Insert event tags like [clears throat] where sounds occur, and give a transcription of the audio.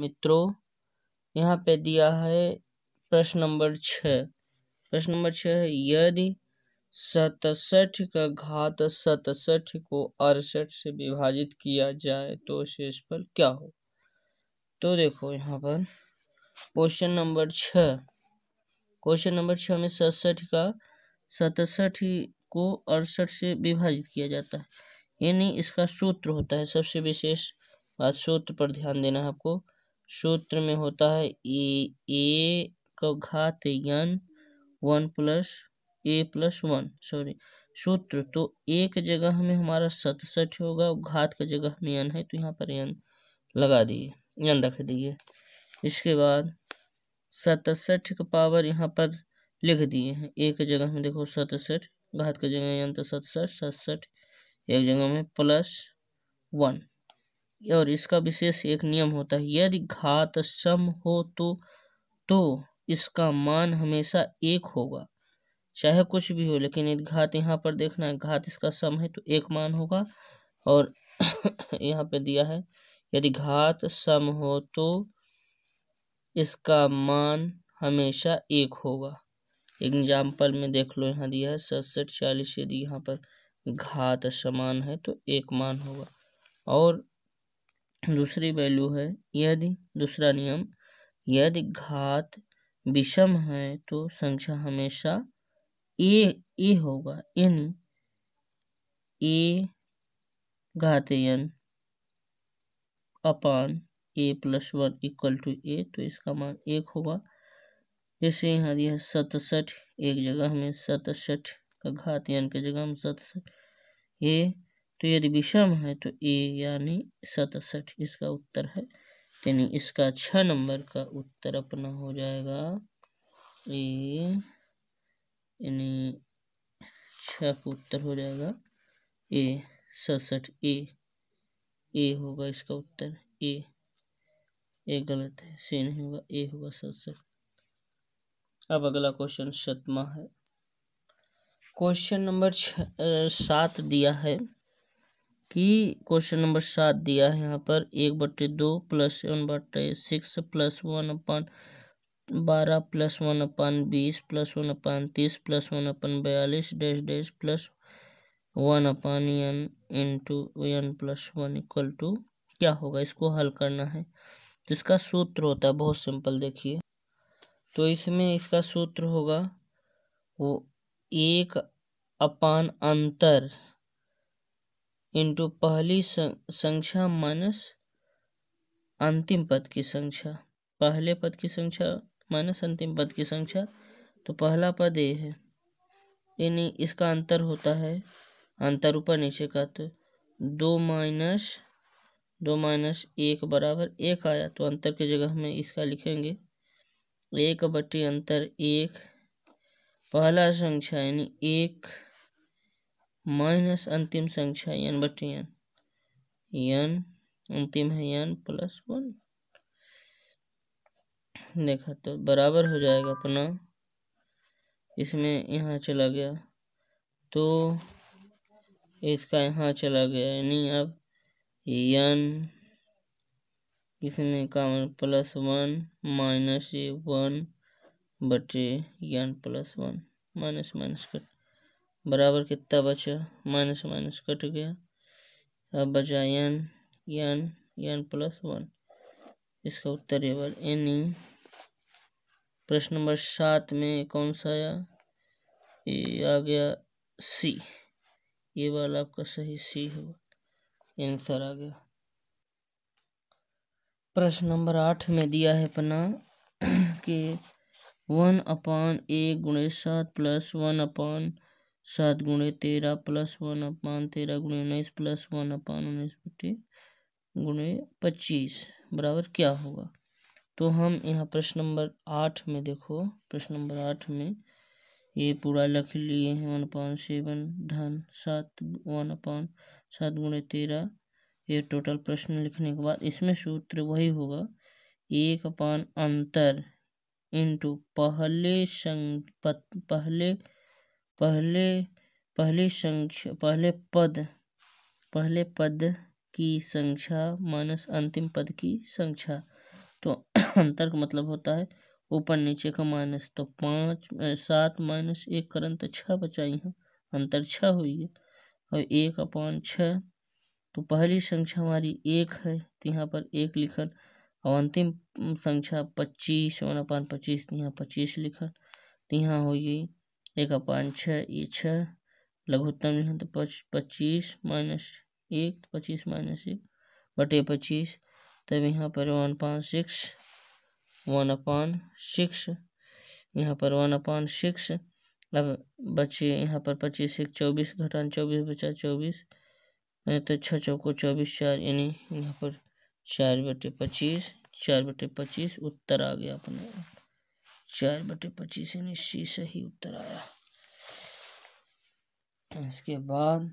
मित्रों यहाँ पे दिया है प्रश्न नंबर छ प्रश्न नंबर छ है यदि सतसठ का घात सतसठ को अड़सठ से विभाजित किया जाए तो शेष पर क्या हो तो देखो यहाँ पर क्वेश्चन नंबर छ क्वेश्चन नंबर छः में सड़सठ का सतसठ को अड़सठ से विभाजित किया जाता है यानी इसका सूत्र होता है सबसे विशेष बात सूत्र पर ध्यान देना है आपको सूत्र में होता है ए ए का घात n one plus a plus one sorry सूत्र तो एक जगह में हमारा सतसठ होगा घात का जगह में यन है तो यहाँ पर यन लगा दिए यन रख दिए इसके बाद सतसठ का पावर यहाँ पर लिख दिए हैं एक जगह में देखो सतसठ घात का जगह यन तो सतसठ सतसठ एक जगह में प्लस वन और इसका विशेष एक नियम होता है यदि घात सम हो तो तो इसका मान हमेशा एक होगा चाहे कुछ भी हो लेकिन यदि घात यहाँ पर देखना है घात इसका सम है तो एक मान होगा और [coughs] यहाँ पे दिया है यदि घात सम हो तो इसका मान हमेशा एक होगा एग्जाम्पल में देख लो यहाँ दिया है सड़सठ चालीस यदि यहाँ पर घात समान है तो एक मान होगा और दूसरी वैल्यू है यदि दूसरा नियम यदि घात विषम है तो संख्या हमेशा ए ए होगा यानी ए घात n upon a plus one equal to a तो इसका मान एक होगा जैसे यहाँ दिया सतसठ एक जगह हमें सतसठ का घात एन के जगह हम सतसठ ए तो यदि विषम है तो ए यानी सतसठ इसका उत्तर है यानी इसका छः नंबर का उत्तर अपना हो जाएगा ए यानी छ का उत्तर हो जाएगा ए सड़सठ ए ए होगा इसका उत्तर ए ए गलत है सी नहीं होगा ए होगा सड़सठ अब अगला क्वेश्चन सतमा है क्वेश्चन नंबर छ सात दिया है कि क्वेश्चन नंबर सात दिया है यहाँ पर एक बट्टे दो प्लस सेवन बट्टे सिक्स प्लस वन अपान बारह प्लस वन अपान बीस प्लस वन अपान तीस प्लस वन अपन बयालीस dash dash plus one upon n into n plus one equal to क्या होगा इसको हल करना है तो इसका सूत्र होता है बहुत सिंपल देखिए तो इसमें इसका सूत्र होगा वो एक अपान अंतर इंटू पहली संख्या माइनस अंतिम पद की संख्या पहले पद की संख्या माइनस अंतिम पद की संख्या तो पहला पद ए है यानी इसका अंतर होता है अंतर ऊपर नीचे का तो दो माइनस दो माइनस एक बराबर एक आया तो अंतर की जगह हमें इसका लिखेंगे एक बट्टी अंतर एक पहला संख्या यानी एक माइनस अंतिम संख्या एन बटे एन एन अंतिम है एन प्लस वन देखा तो बराबर हो जाएगा अपना इसमें यहाँ चला गया तो इसका यहाँ चला गया यानी अब एन इसमें काम plus one minus a one बटे n plus one minus minus cut बराबर कितना बचा माइनस माइनस कट गया अब बचा n n n plus one इसका उत्तर ये बार एन ई प्रश्न नंबर सात में कौन सा आया ये आ गया सी ये वाला आपका सही सी होगा आंसर आ गया प्रश्न नंबर आठ में दिया है अपना [clears throat] कि वन अपान ए गुणे सात प्लस वन अपान सात गुणे तेरह प्लस वन अपान तेरह गुणे उन्नीस प्लस वन अपान उन्नीस बटे गुणे पच्चीस बराबर क्या होगा तो हम यहाँ प्रश्न नंबर आठ में देखो प्रश्न नंबर आठ में ये पूरा लिख लिए हैं वन अपान सेवन धन सात वन अपान सात गुणे तेरह ये टोटल प्रश्न लिखने के बाद इसमें सूत्र वही होगा एक अपान अंतर इंटू पहले संग पहले पहले पहली संख्या पहले पद पहले पद की संख्या माइनस अंतिम पद की संख्या तो [coughs] अंतर का मतलब होता है ऊपर नीचे का माइनस तो पाँच सात माइनस एक करण तो छः बचाई हैं अंतर छः हुई है और एक अपॉन छः तो पहली संख्या हमारी एक है तो यहाँ पर एक लिखन और अंतिम संख्या पच्चीस वन अपान पच्चीस तो यहाँ पच्चीस लिखन तो यहाँ हो गई एक पाँच छः ये छः लघुत्तम यहाँ तो पच पच्चीस माइनस एक तो पच्चीस माइनस एक बटे पच्चीस तब यहाँ पर one upon six one upon six यहाँ पर वन अपान सिक्स अब बचे यहाँ पर पच्चीस एक चौबीस घटान चौबीस बचा चौबीस तो छः चौको चौबीस चार यानी यहाँ पर चार बटे पच्चीस चार बटे पच्चीस उत्तर आ गया अपने चार बटे पच्चीस यानी सी सही उत्तर आया इसके बाद